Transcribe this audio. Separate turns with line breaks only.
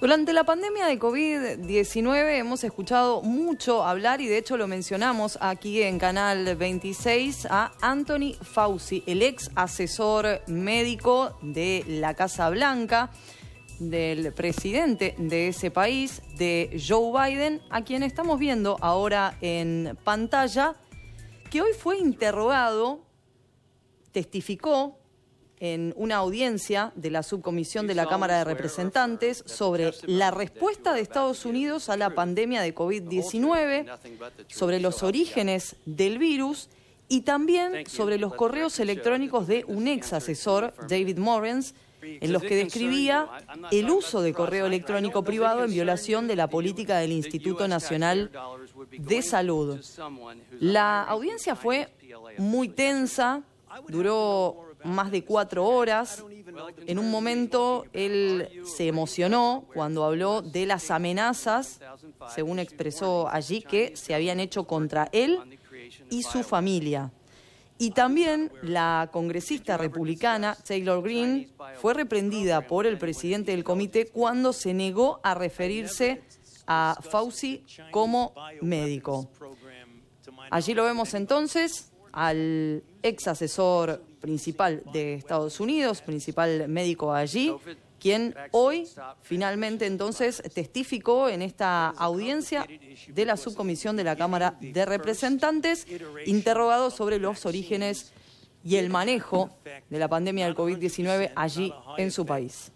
Durante la pandemia de COVID-19 hemos escuchado mucho hablar y de hecho lo mencionamos aquí en Canal 26 a Anthony Fauci, el ex asesor médico de la Casa Blanca, del presidente de ese país, de Joe Biden, a quien estamos viendo ahora en pantalla, que hoy fue interrogado, testificó en una audiencia de la subcomisión de la Cámara de Representantes sobre la respuesta de Estados Unidos a la pandemia de COVID-19, sobre los orígenes del virus y también sobre los correos electrónicos de un ex asesor, David Morens, en los que describía el uso de correo electrónico privado en violación de la política del Instituto Nacional de Salud. La audiencia fue muy tensa, duró más de cuatro horas. En un momento él se emocionó cuando habló de las amenazas, según expresó allí, que se habían hecho contra él y su familia. Y también la congresista republicana Taylor Green fue reprendida por el presidente del comité cuando se negó a referirse a Fauci como médico. Allí lo vemos entonces al ex asesor principal de Estados Unidos, principal médico allí, quien hoy finalmente entonces testificó en esta audiencia de la subcomisión de la Cámara de Representantes, interrogado sobre los orígenes y el manejo de la pandemia del COVID-19 allí en su país.